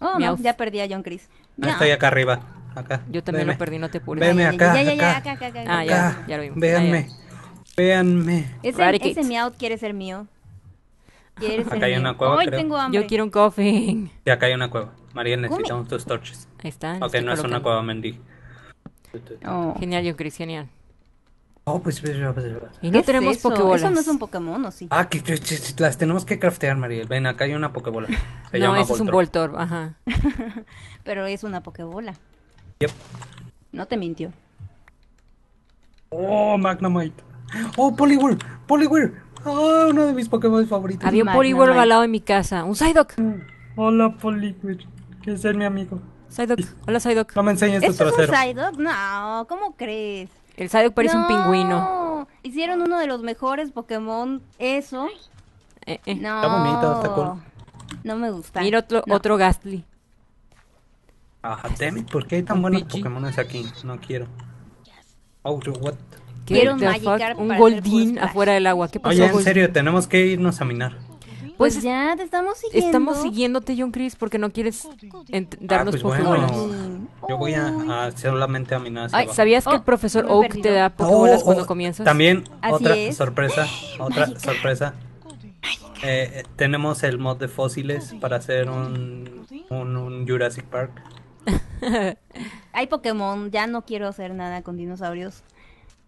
Oh, ya perdí a John Chris. No. Ah, estoy acá arriba. Acá. Yo también lo perdí, no te apures. Veme acá. Ya, ya, ya, acá, Ah, ya, ya lo vimos. Véanme. Ah, Véanme. Ese, ese quiere ser mío. Quiere acá hay una cueva. Hoy tengo hambre. Yo quiero un coffin. Sí, acá hay una cueva. María, necesitamos tus torches. Ahí están. Ok, no es una cueva Mendy. Oh. Genial, John Chris, genial. Oh, pues, pues, pues, pues ¿Y no tenemos eso? Eso no es un Pokémon, ¿o sí? Ah, que, las tenemos que craftear, Mariel. Ven, acá hay una Pokébola. no, llama eso es un Voltorb, ajá. Pero es una Pokébola. No te mintió. Oh, Magnemite Oh, Poliwhirl, Poliwhirl. ah uno de mis Pokémon favoritos. Había un Poliwhirl al lado de mi casa. Un Psyduck. Mm. Hola, Poliwhirl. qué es mi amigo. Psyduck. Hola, Psyduck. No me enseñes tu trasero. ¿Es un Psyduck? No, ¿cómo crees? El Psyduck parece un pingüino. Hicieron uno de los mejores Pokémon, eso. Eh, eh, No. No me gusta. Mira otro, otro Gastly. Ajá, Demi, ¿por qué hay tan buenos Pidgey. Pokémon aquí? No quiero. Oh, what? Quiero un Magikarp. Un Goldin afuera del agua. ¿Qué pasó? Oye, en serio, tenemos que irnos a minar. Pues, pues ya te estamos siguiendo. Estamos siguiéndote, John Chris, porque no quieres darnos ah, pues yo voy a, a solamente a mi ¿sabías que el oh, profesor Oak te da Pokémon oh, oh, cuando comienzas? También, otra sorpresa, otra sorpresa. Eh, eh, tenemos el mod de fósiles para hacer un, Jurassic Park. Hay Pokémon, ya no quiero hacer nada con dinosaurios.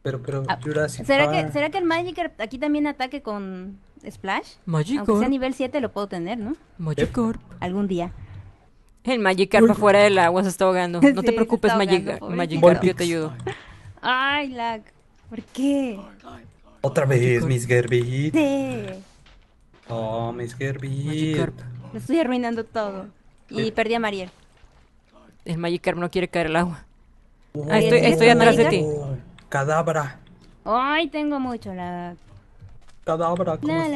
Pero, pero, ah, Jurassic ¿será Park. Que, ¿Será que el Magikarp aquí también ataque con Splash. Magikarp. Aunque sea nivel 7 lo puedo tener, ¿no? Magikarp. Algún día. El Magikarp afuera del agua se está ahogando. No te preocupes, Magikarp, yo te ayudo. Ay, lag. ¿Por qué? Otra vez, Miss Gerby. Oh, Miss Gerby. Lo estoy arruinando todo. Y perdí a Mariel. El Magikarp no quiere caer al agua. Ah, estoy, estoy atrás de ti. Cadabra. Ay, tengo mucho lag. Cadabra, ¿cómo no,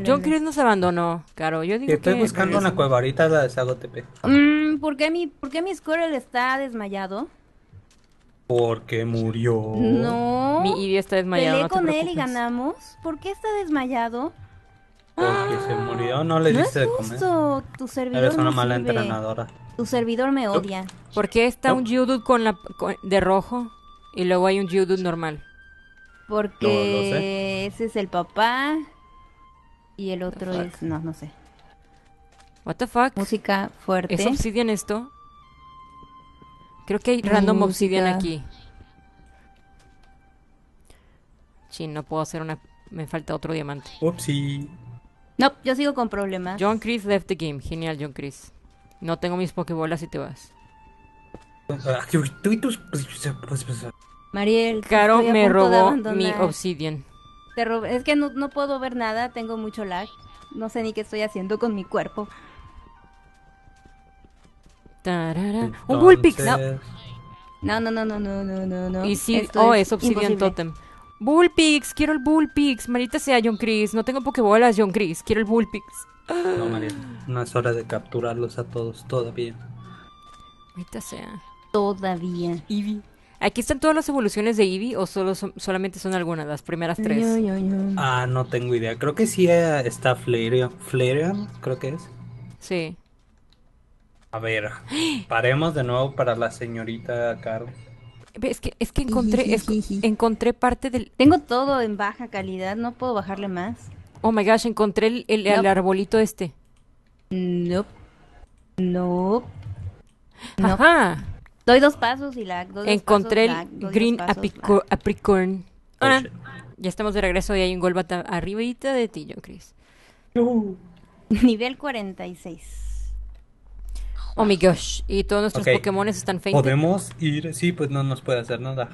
no, John Chris nos abandonó, Caro. Yo digo estoy buscando una cueva, ahorita la de Sagotepe. TP. Mm, ¿por, qué mi, ¿Por qué mi Squirrel está desmayado? Porque murió. No. Mi Ivy está desmayado. Peleé no con él y ganamos. ¿Por qué está desmayado? Porque se murió, no le no es justo. de comer. Tu servidor Eres una mala entrenadora. Tu servidor me odia. ¿Por qué está un judo con de rojo y luego hay un judo normal? Porque ese es el papá y el otro es. No, no sé. What the fuck? Música fuerte. ¿Es Obsidian esto? Creo que hay random Obsidian aquí. Chin, no puedo hacer una. Me falta otro diamante. Upsi. No, yo sigo con problemas. John Chris left the game. Genial, John Chris. No tengo mis pokebolas y te vas. Mariel, Caro me robó mi Obsidian. Te robé. Es que no, no puedo ver nada, tengo mucho lag. No sé ni qué estoy haciendo con mi cuerpo. Tarara. Un Bullpix. No. no, no, no, no, no, no, Y sí, oh, es, Obsidian Totem. Bullpix, quiero el Bullpix. Marita sea John Chris. No tengo pokebolas, John Chris. Quiero el Bullpix. No, Mariel, No es hora de capturarlos a todos todavía. Marita sea. Todavía. Eevee. ¿Aquí están todas las evoluciones de Ivy o solo solamente son algunas, las primeras tres? Ah, no tengo idea. Creo que sí eh, está Flareon, Flareon creo que es. Sí. A ver, paremos de nuevo para la señorita Carl. Es que, es que encontré, encontré parte del... Tengo todo en baja calidad, no puedo bajarle más. Oh my gosh, encontré el, arbolito este. No. Nope. No. Ajá. Doy dos pasos y la Doy Encontré el green apricorn. Ah. ya estamos de regreso y hay un Golbat arribita de ti, yo, Chris. Uh. Nivel 46. Oh my gosh. Y todos nuestros Pokémones Pokémon están feitos. Podemos ir. Sí, pues no nos puede hacer nada.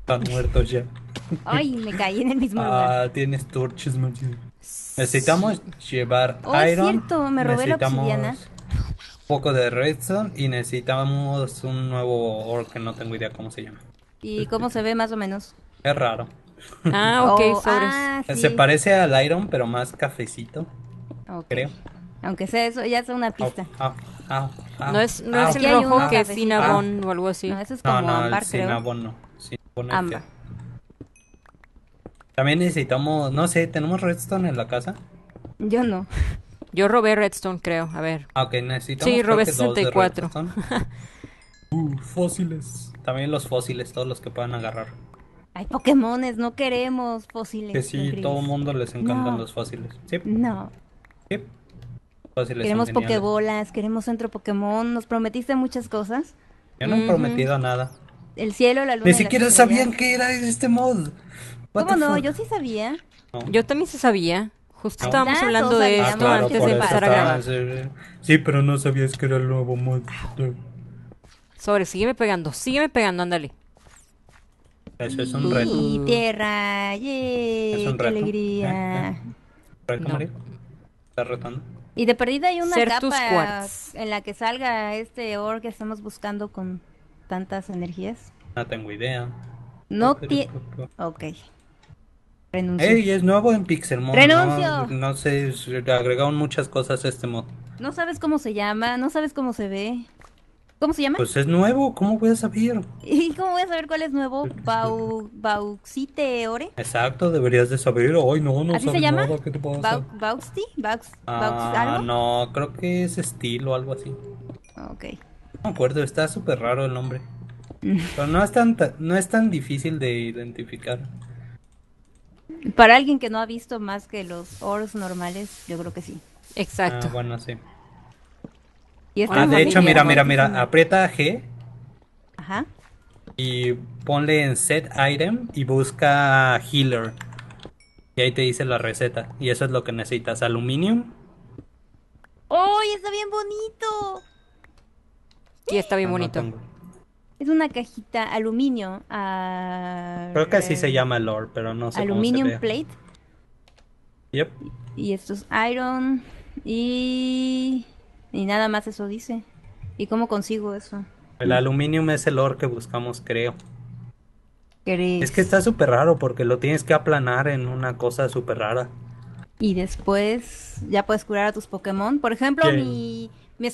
Están muertos ya. Ay, me caí en el mismo ah, lugar. Ah, tienes torches, Martín. Necesitamos llevar oh, Iron. Es cierto, me robé la obsidiana poco de redstone y necesitamos un nuevo ore que no tengo idea cómo se llama. ¿Y cómo se ve más o menos? Es raro. Ah, oh, ah eh, Se parece al iron, pero más cafecito, creo. Aunque sea eso, ya es una ah, pista. Ah, no es, no es el rojo que o algo así. No, eso es como no, no, no. También necesitamos, no sé, ¿tenemos redstone en la casa? Yo no. Yo robé Redstone, creo. A ver. Ah, ok, necesitamos. Sí, robé 64. uh, fósiles. También los fósiles, todos los que puedan agarrar. Hay Pokémones, no queremos fósiles. Que sí, todo el mundo les encantan los fósiles. Sí. No. Sí. Fósiles queremos pokebolas, queremos centro Pokémon. Nos prometiste muchas cosas. Yo no he prometido nada. El cielo, la luna. Ni siquiera sabían que era este mod. ¿Cómo no? Yo sí sabía. Yo también sí sabía. Justo ah, estábamos hablando de ah, esto antes de pasar a grabar. Sí, pero no sabías que era el nuevo mod. Sobre, sígueme pegando, sígueme pegando, ándale. Eso es un reto. Y tierra, qué alegría. ¿Eh? ¿Eh? ¿Reto, Y de perdida hay una capa en la que salga este or que estamos buscando con tantas energías. No tengo idea. No tiene... Ok. Renuncio. Ey, es nuevo en Pixelmon. Renuncio. No, sé, agregaron muchas cosas a este mod. No sabes cómo se llama, no sabes cómo se ve. ¿Cómo se llama? Pues es nuevo, ¿cómo voy a saber? ¿Y cómo voy a saber cuál es nuevo? Bau, ¿Bauxite Ore? Exacto, deberías de saber hoy no, no ¿Así se llama? Nada, ¿Baux, ah, no, creo que es estilo, algo así. Ok. No me acuerdo, está súper raro el nombre. Pero no es tan, no es tan difícil de identificar. Para alguien que no ha visto más que los oros normales, yo creo que sí. Exacto. Ah, bueno, sí. ah, de hecho, mira, mira, mira, aprieta G. Ajá. Y ponle en set item y busca healer. Y ahí te dice la receta. Y eso es lo que necesitas, aluminium. ¡Uy, está bien bonito! Y está bien ah, bonito. Es una cajita aluminio. Ah, creo que así se eh, llama Lore, pero no sé. Aluminium cómo se plate. Yep. Y esto es iron. Y. Y nada más eso dice. ¿Y cómo consigo eso? El aluminio es el lore que buscamos, creo. Es que está súper raro porque lo tienes que aplanar en una cosa súper rara. Y después ya puedes curar a tus Pokémon. Por ejemplo, mi, mi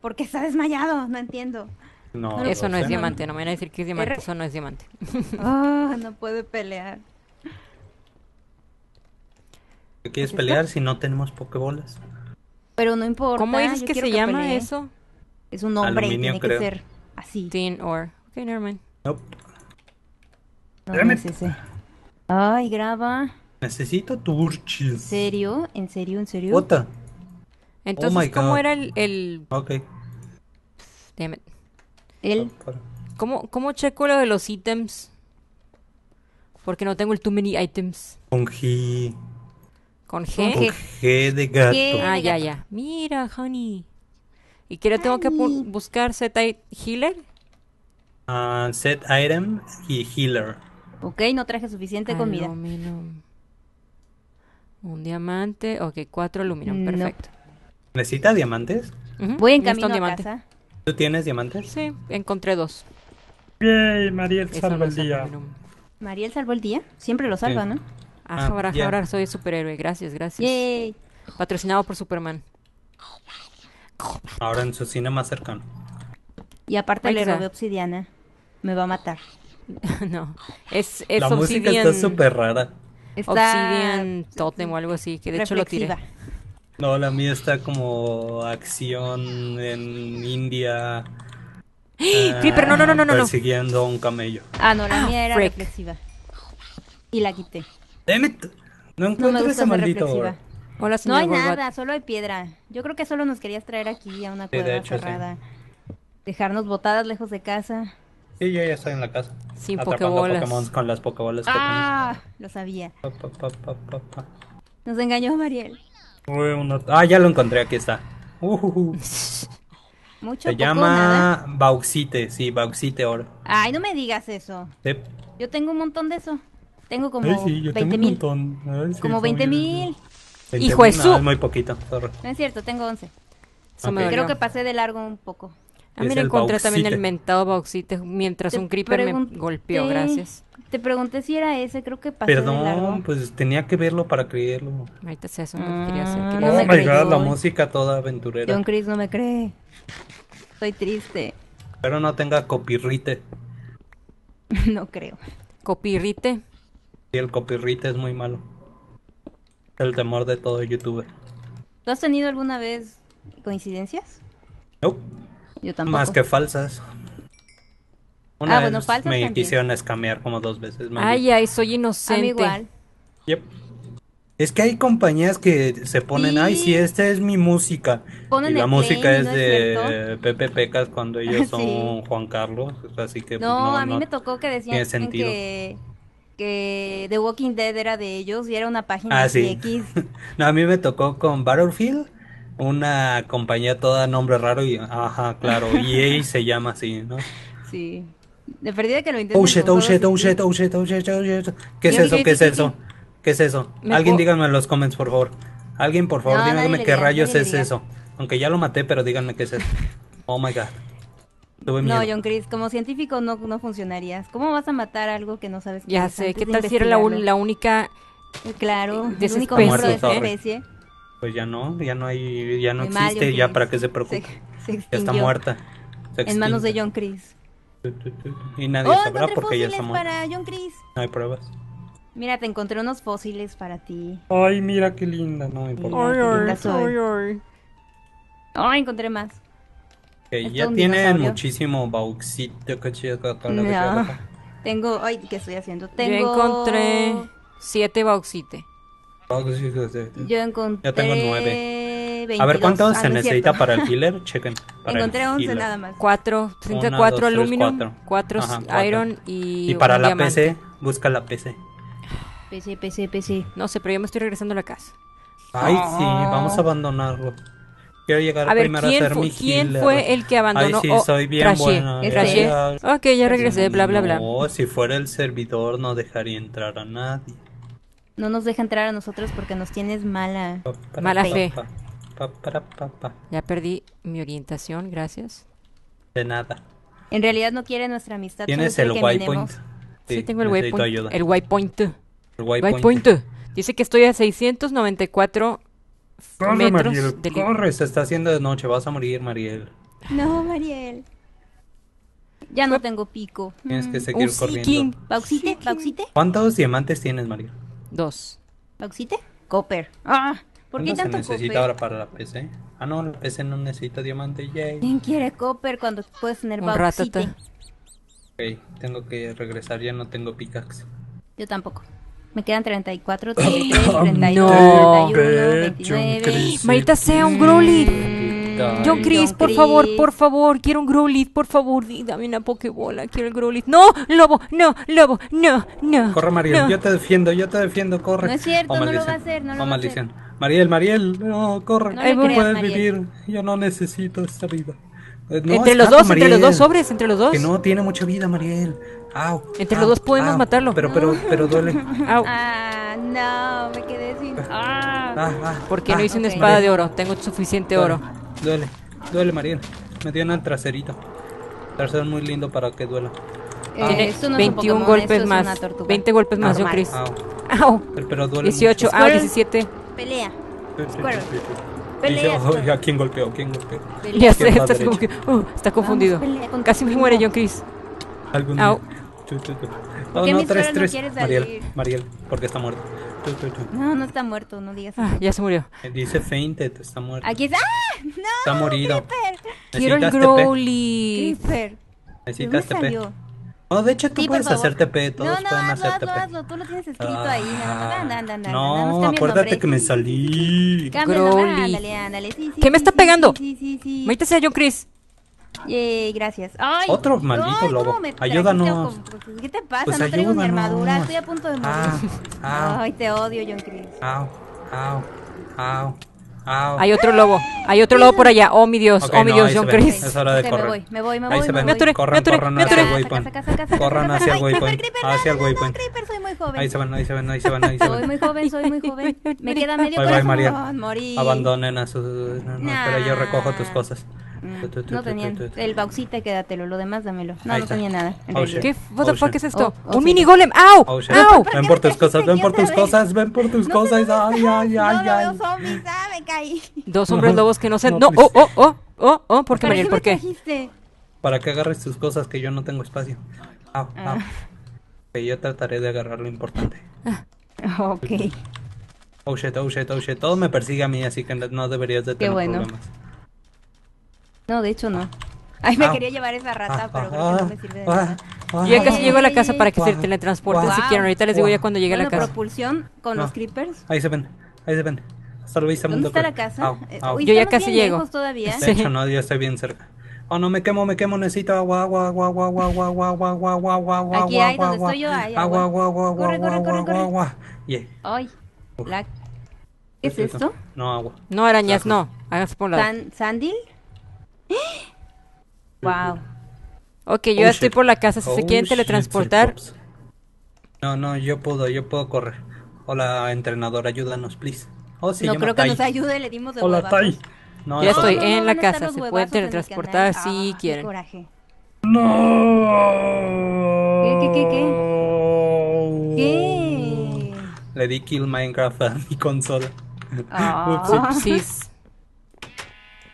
porque está desmayado, no entiendo. No, eso no es diamante, no me van a decir que es diamante, eso no es diamante. Ah, no puede pelear. ¿Qué quieres pelear si no tenemos pokebolas? Pero no importa. ¿Cómo dices que se llama eso? Es un nombre, tiene que ser así. Tin or. Ok, nevermind. Nope. No ese. Ay, graba. Necesito turches. ¿En serio? ¿En serio? ¿En serio? Puta. Entonces, oh ¿cómo era el, el... Ok. Damn ¿Cómo, ¿Cómo checo lo de los ítems? Porque no tengo el too many items. Con G. ¿Con G? Con G de gato. Ah, ya, ya. Mira, honey. ¿Y qué tengo que buscar? ¿Set healer? Ah, set item y healer. Ok, no traje suficiente comida. Un diamante. Ok, cuatro aluminum. Perfecto. ¿Necesita diamantes? Voy en camino a casa. ¿Tú tienes diamantes? Sí, encontré dos. Yay, Mariel salvó el día. Mariel salvó el día. Siempre lo salva, ¿no? Ah, ah ahora, ahora soy superhéroe. Gracias, gracias. Yay. Patrocinado por Superman. Ahora en su cine más cercano. Y aparte el le robé obsidiana. Me va a matar. no. Es, es La música está súper rara. Está... Obsidian Totem o algo así, que de hecho lo tiré. No, la mía está como acción en India. pero no, no, no, no, no. Persiguiendo un camello. Ah, no, la ah, mía era reflexiva. Y la quité. Eh, no encuentro esa maldita Hola, no hay nada, solo hay piedra. Yo creo que solo nos querías traer aquí a una cueva cerrada. Dejarnos botadas lejos de casa. Sí, yo ya estoy en la casa. Sin pokebolas. Pokémon con las pokebolas que Ah, lo sabía. Nos engañó Mariel. Ah, ya lo encontré, aquí está. Se llama bauxite, sí, bauxite oro. Ay, no me digas eso. Yo tengo un montón de eso. Tengo como veinte mil. como 20 mil. Hijo de su. No, es muy poquito, No es cierto, tengo 11. Creo que pasé de largo un poco. A mí me encontré también el mentado bauxite mientras un creeper me golpeó, gracias. Te pregunté si era ese, creo que pasó. Perdón, pues tenía que verlo para creerlo. Ahorita es eso, no quería hacer. Ah, la música toda aventurera. John Chris no me cree. Estoy triste. Espero no tenga copirrite. no creo. ¿Copirrite? Sí, el copirrite es muy malo. El temor de todo youtuber. ¿Tú has tenido alguna vez coincidencias? No. Más que falsas. ah, bueno, falsas me quisieron escamear como dos veces. Ay, ay, soy inocente. igual. Es que hay compañías que se ponen, ay, si esta es mi música. y la música es de Pepe Pecas cuando ellos son Juan Carlos. Así que. Pues, no, a mí me tocó que decían que, que The Walking Dead era de ellos y era una página ah, de X. no, a mí me tocó con Battlefield una compañía toda nombre raro y ajá, claro, EA se llama así, ¿no? Sí. De perdida que lo ¿Qué es eso? ¿Qué es eso? ¿Qué es eso? Alguien díganme en los comments, por favor. Alguien, por favor, díganme qué rayos es eso. Aunque ya lo maté, pero díganme qué es eso. Oh my god. No, John Chris, como científico no, no funcionarías. ¿Cómo vas a matar algo que no sabes? Ya sé, ¿qué tal si era la, única... Claro, el único de especie? pues ya no, ya no hay, ya no existe, ya para qué se preocupe ya está muerta. en manos de John Chris. Y nadie oh, sabrá porque ya está muerta. para John Chris. No hay pruebas. Mira, te encontré unos fósiles para ti. Ay, mira qué linda, no Ay, ay, ay, ay, encontré más. ya tienen muchísimo bauxito, no. Tengo, ay, ¿qué estoy haciendo? Yo encontré siete bauxite. Pues, yo encontré. tengo nueve. A ver, cuántos se ah, necesita para el alquiler? Chequen. encontré 11 nada más. 4. 34 aluminio. 4 iron y. Y para la PC, busca la PC. PC, PC, PC. No sé, pero yo me estoy regresando a la casa. Ay, ah. sí, vamos a abandonarlo. Quiero llegar primero a hacer mi ¿Quién fue el que abandonó? Ay, sí, oh, soy bien bueno. Eh. Ok, ya regresé, bla, bla, bla. No, si fuera el servidor no dejaría entrar a nadie. No nos deja entrar a nosotros porque nos tienes mala, mala fe. ya perdí mi orientación, gracias. De nada. En realidad no quiere nuestra amistad. Tienes el waypoint. Sí, tengo el waypoint. El waypoint. El waypoint. Dice que estoy a 694 metros. Mariel, Corre, se está haciendo de noche, vas a morir, Mariel. No, Mariel. Ya no tengo pico. Tienes que mm. seguir corriendo. ¿Cuántos diamantes tienes, Mariel? Dos. ¿Bauxite? Copper. ¡Ah! ¿Por qué tanto se necesita ahora para la PC? Ah, no, la PC no necesita diamante, yay. ¿Quién quiere copper cuando puedes tener Un bauxite? Ratata. Ok, tengo que regresar, ya no tengo pickaxe. Yo tampoco. Me quedan 34, 33, 32, no, 31, 29. Marita sea un Growly. Yo John Chris, por favor, por favor, quiero un Growlithe, por favor, dame una Pokébola, quiero el Growlithe. No, lobo, no, lobo, no, no. Corre, Mariel, yo te defiendo, yo te defiendo, corre. No es cierto, no lo va a hacer, no lo va Mariel, Mariel, no, corre, no, puedes vivir, yo no necesito esta vida. Eh, entre los dos, entre los dos sobres, entre los dos. Que no tiene mucha vida, Mariel. entre los dos podemos matarlo. Pero, pero, pero duele. Ah, no, me quedé sin. Ah, ah. ah ¿Por no ah, hice una espada de oro? Tengo suficiente oro. Duele, duele, Mariel. Me dio una traserita. Trasero muy lindo para que duela. Eh, ah. 21 golpes más. 20 golpes más, Normal. yo, Chris. Au. Pero, duele 18, mucho. 17. Ah, pelea. Pelea. Pelea. ¿Quién golpeó? ¿Quién golpeó? Ya sé, está, como que, uh, está confundido. Casi me muere John Chris. Algún Au. Oh, no, 3, no 3. Mariel, Mariel, porque está muerto. No, no está muerto, no digas. Ah, ya se murió. Eh, dice fainted, está muerto. Aquí está. ¡Ah! ¡No! Está morido. Quiero el Growly. Creeper. Necesitas TP. No, de hecho tú puedes hacer TP, todos no, no, pueden hazlo, TP. Hazlo, hazlo, tú lo tienes escrito ahí. Ah. Anda, anda, anda, no, acuérdate que me salí. Growly. Ándale, ándale. Sí, sí, ¿Qué me está pegando? Sí, sí, sí. Métese a yo, Chris. Eh, gracias. Ay, Otro maldito no, lobo. ayúdanos. Con... Pues, ¿Qué te pasa? Pues no ayúdanos. traigo mi armadura. Estoy a punto de ah, morir. Ah, Ay, te odio, John Chris. Au, au, au. Au. Hay otro lobo, hay otro lobo por allá. Oh mi Dios, okay, oh mi no, Dios, John Chris. Es hora de okay, correr. Me voy, me voy, me voy. se corran, corran hacia el waypoint. Corran hacia el waypoint. Hacia el waypoint. Ahí se van, ahí se ven, ahí se van, ahí se van. Soy muy joven, soy muy joven. Me queda medio corazón. Abandonen a sus. No, pero yo recojo tus cosas. Mm. No tenían. El bauxita, quédatelo. Lo demás, dámelo. No, no tenía nada. ¿Qué? es esto? Oh, ¡Un mini golem! ¡Au! ¡Au! Ven por tus cosas, ven por tus cosas, ven por tus cosas. ¡Ay, ay, ay, ay! Dos zombies, ah, caí. Dos hombres lobos que no se. No, oh, oh, oh, oh, oh. ¿Por qué, ¿Por qué? Para que agarres tus cosas que yo no tengo espacio. Au, Que ah. yo trataré de agarrar lo importante. Ah, ok. Oh shit, oh shit, oh shit. Todo me persigue a mí, así que no deberías de tener Qué no, de hecho no. Ay, me quería llevar esa rata, pero creo que no me sirve de nada. Yo ya casi llego a la casa para que se teletransporte, si quieren. Ahorita les digo ya cuando llegue a la casa. propulsión con los creepers. Ahí se ven, ahí se ven. Hasta ¿Dónde está la casa? yo ya casi llego. Todavía? De hecho, no, ya estoy bien cerca. Oh, no, me quemo, me quemo, necesito agua, agua, agua, agua, agua, agua, agua, agua, agua, agua, agua, agua, Aquí hay, estoy yo, agua agua. Agua, agua, agua, agua, agua, agua, agua, agua, agua, agua, ¿Qué es esto? No, agua. No, arañas, no. agua, por la... ¿Sandil? Wow. Ok, yo oh, estoy por la casa. Si se quieren oh, teletransportar. No, no, yo puedo, yo puedo correr. Hola, entrenador, ayúdanos, please. Oh, sí, no creo que nos ayude, le dimos de Hola, Tai. ya estoy en la casa. Se pueden teletransportar si ah, quieren. No. ¿Qué, qué, qué, qué? qué Le di kill Minecraft a mi consola. Ah. Upsis.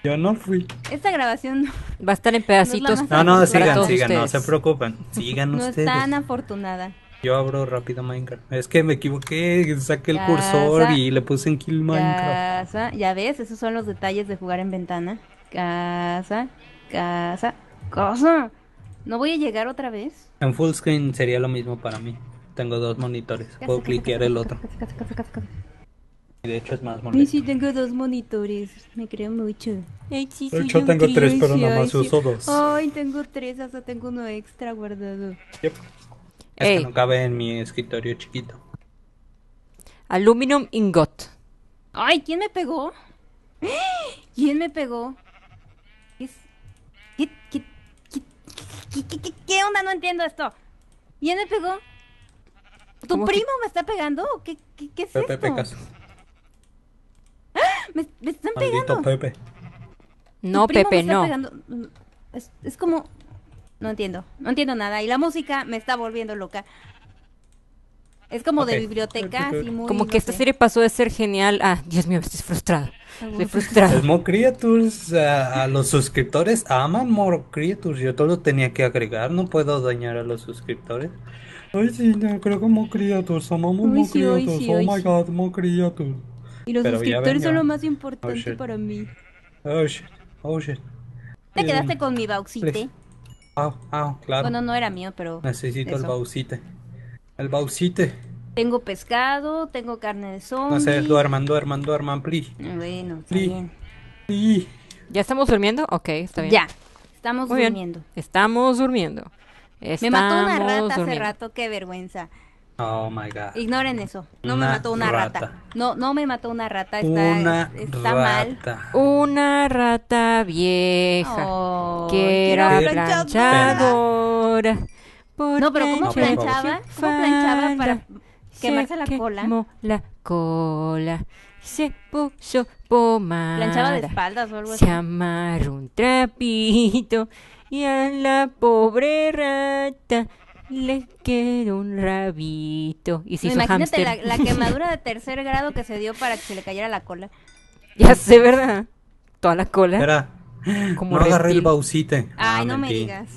Yo no fui. Esta grabación va a estar en pedacitos. No, no, sigan, sigan, no se preocupen. Sigan ustedes. No es tan afortunada. Yo abro rápido Minecraft. Es que me equivoqué, saqué el cursor y le puse en Kill Minecraft. Casa. Ya ves, esos son los detalles de jugar en ventana. Casa, casa, cosa. ¿No voy a llegar otra vez? En full screen sería lo mismo para mí. Tengo dos monitores. Puedo cliquear el otro. De hecho es más molesto. Y sí, tengo dos monitores, me creo mucho. yo tengo tres, pero nada más uso dos. Ay, tengo tres, hasta tengo uno extra guardado. Es que no cabe en mi escritorio chiquito. Aluminum ingot. Ay, ¿quién me pegó? ¿Quién me pegó? ¿Qué, qué, onda? No entiendo esto. ¿Quién me pegó? ¿Tu primo me está pegando? ¿Qué, qué, es Pepe esto? Me, están Maldito pegando. Pepe. No, Pepe, no. Es, es como... No entiendo, no entiendo nada. Y la música me está volviendo loca. Es como de biblioteca, Como que esta serie pasó de ser genial a, Dios mío, estoy frustrado. Ah, estoy frustrado. Pues creatures, a, los suscriptores aman More Creatures. Yo todo lo tenía que agregar, no puedo dañar a los suscriptores. Ay, sí, creo que More Creatures, amamos More oh my god, More Creatures. Y los descriptores suscriptores son lo más importante para mí. Oh shit, oh shit. Te eh, quedaste con mi bauxite. Ah, ah, claro. Bueno, no era mío, pero. Necesito el bauxite. El bauxite. Tengo pescado, tengo carne de zombie. No sé, duerman, duerman, duerman, please. Bueno, está bien. ¿Ya estamos durmiendo? Ok, está bien. Ya, estamos durmiendo. Estamos durmiendo. Estamos Me mató una rata hace rato, qué vergüenza. Oh my god. Ignoren eso. No me mató una rata. No, no me mató una rata. Está, una rata. mal. Una rata vieja oh, que era planchadora. No, pero ¿cómo planchaba? ¿Cómo planchaba para quemarse la cola? la cola. Se puso pomada. Planchaba de espaldas o algo así. Se amarró un trapito y a la pobre rata le quedó un rabito. Y Imagínate la, quemadura de tercer grado que se dio para que se le cayera la cola. Ya sé, ¿verdad? Toda la cola. Era, como no agarré el baucite. Ay, ah, no me digas.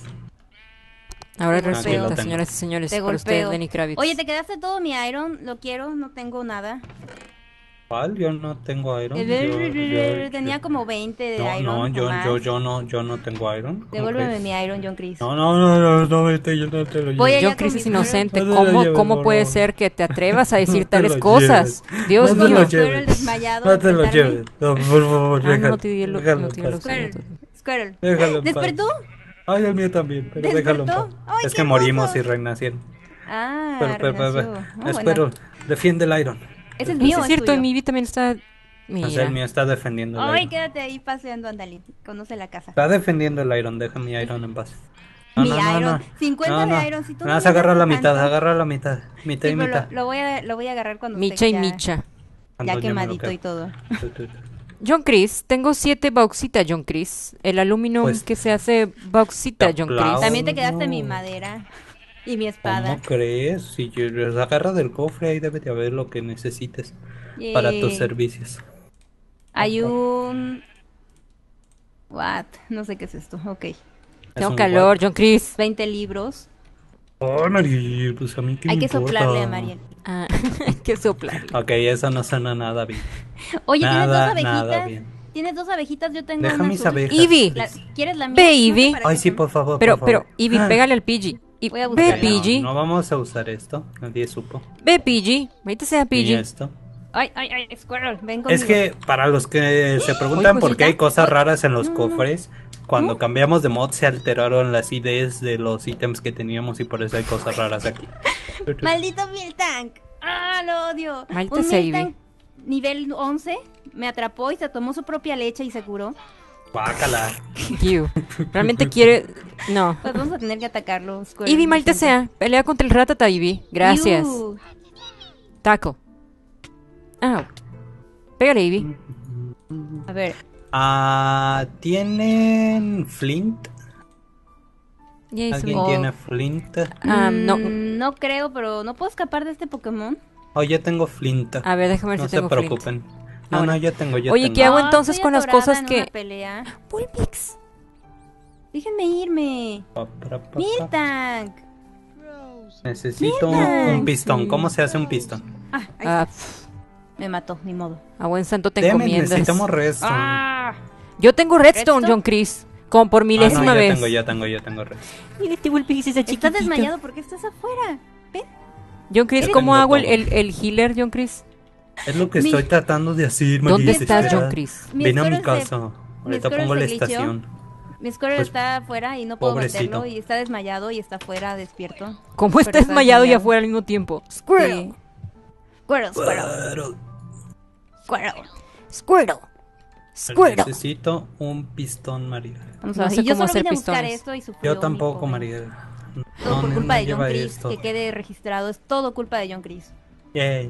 Ahora resulta, señoras y señores, te golpeo. Oye, te quedaste todo mi iron, lo quiero, no tengo nada. ¿Cuál? Yo no tengo Iron. Yo, yo, tenía yo, como 20 de no, Iron. No, yo, yo, yo, no, yo no tengo Iron. Devuélveme mi Iron, John Chris. No, no, no, no, no, yo no te lo llevo. John Chris es inocente. ¿Cómo, cómo puede ser que te atrevas a decir no tales cosas? Lleves. Dios mío. No te lo lleves. No, por favor, ah, déjalo. no te di el Squirrel. Squirrel. ¿Despertó? Ay, el mío también, pero déjalo. Es que morimos y renacieron. Ah, renació ah, espero, defiende el Iron. Ese es mío. es cierto, mi vi también está. Mira. O sea, el mío está defendiendo. Ay, Iron. quédate ahí paseando, Andalín. Conoce la casa. Está defendiendo el Iron, deja mi Iron en paz. mi Iron, 50 de Iron, si tú no. Vas a agarrar la mitad, agarra la mitad. Mitad y mitad. Lo, lo, voy a, lo voy a agarrar cuando Micha y Micha. Ya quemadito y todo. John Chris, tengo siete bauxita, John Chris. El aluminio es pues que se hace bauxita, John Chris. También te quedaste mi madera. Y mi espada. ¿Cómo crees? Si yo, agarra del cofre, ahí debe de haber lo que necesites para tus eh, servicios. Hay un... What? No sé qué es esto. Ok. Tengo calor, John Chris. 20 libros. Oh, Mariel, pues a mí qué Hay que soplarle a Mariel. Ah, hay que soplarle. ok, eso no suena nada bien. Oye, ¿tienes dos abejitas? Tienes dos abejitas, yo tengo Deja una mis abejas. Ivy. ¿Quieres la mía? Ve, Ivy. Ay, sí, por favor, Pero, por favor. pero, Ivy, pégale al Pidgey. Y No, vamos a usar esto. Nadie supo. Ve, PG, Ahorita sea PG Ay, ay, ay, Squirrel, ven conmigo. Es que para los que se preguntan por qué hay cosas raras en los cofres, cuando cambiamos de mod se alteraron las ideas de los ítems que teníamos y por eso hay cosas raras aquí. Maldito Miltank. Ah, lo odio. Maldito nivel 11 me atrapó y se tomó su propia leche y se curó you. Realmente quiere. No. Pues vamos a tener que atacarlo. Ivy, maldita sea. Pelea contra el ratata, Ivy. Gracias. Taco. Ah. Pégale, Ivy. A ver. Ah, ¿Tienen Flint? ¿Alguien tiene Flint? Ah, mm, no. No creo, pero no puedo escapar de este Pokémon. Oh, yo tengo Flint. A ver, déjame ver si tengo Flint. No se preocupen. Ah, no, no, ya tengo, yo Oye, ¿qué hago entonces con las cosas que... Pulpix. Déjenme irme. Miltank. Necesito un pistón. ¿Cómo se hace un pistón? Ah, ah me mató, ni modo. A buen santo te encomiendas. necesitamos redstone. Ah. Yo tengo redstone, John Chris. Como por milésima vez. vez. Tengo, ya tengo, ya tengo redstone. Mira este Pulpix, esa Estás desmayado porque estás afuera. Ven. John Chris, ¿cómo hago el, el, el healer, John Chris? Es lo que estoy tratando de decir, María. ¿Dónde estás, John Chris? Ven a mi casa. Ahorita pongo la estación. Mi score pues, está afuera y no puedo pobrecito. meterlo y está desmayado y está afuera despierto. ¿Cómo está desmayado y afuera al mismo tiempo? Squirrel. Squirrel. Squirrel. Squirrel. Squirrel. Squirrel. Necesito un pistón, María. Vamos a ver, yo solo hacer vine a buscar esto y sufrió, Yo tampoco, ¿eh? María. No, todo por culpa de John Chris, que quede registrado, es todo culpa de John Chris. Yay.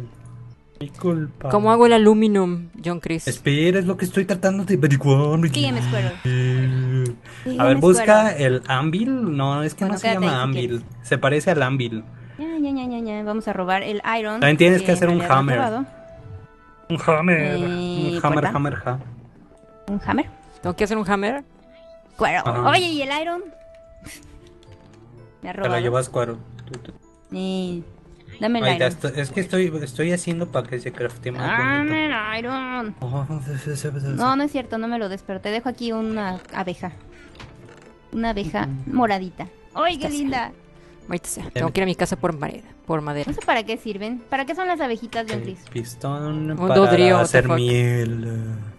¿Cómo hago el aluminum, John Chris? Espera, es lo que estoy tratando de averiguar. a ver, busca el Anvil. No, es que no se llama Anvil. se parece al Anvil. Ya, ya, ya, ya, Vamos a robar el Iron. También tienes que hacer un hammer. Eh, un hammer. un hammer, hammer, hammer, ¿Un hammer? ¿Tengo que hacer un hammer? Cuero. Ah. Oye, ¿y el Iron? Me ha robado. Te lo llevas, Cuero. Y... Dame es que estoy, estoy haciendo para que se crafte más Dame el iron. Oh. no, no es cierto, no me lo des Pero te Dejo aquí una abeja. Una abeja moradita. ¡Ay, qué linda! Ahorita tengo que ir a mi casa por madera. Por madera. para qué sirven? ¿Para qué son las abejitas, de Pistón para hacer miel.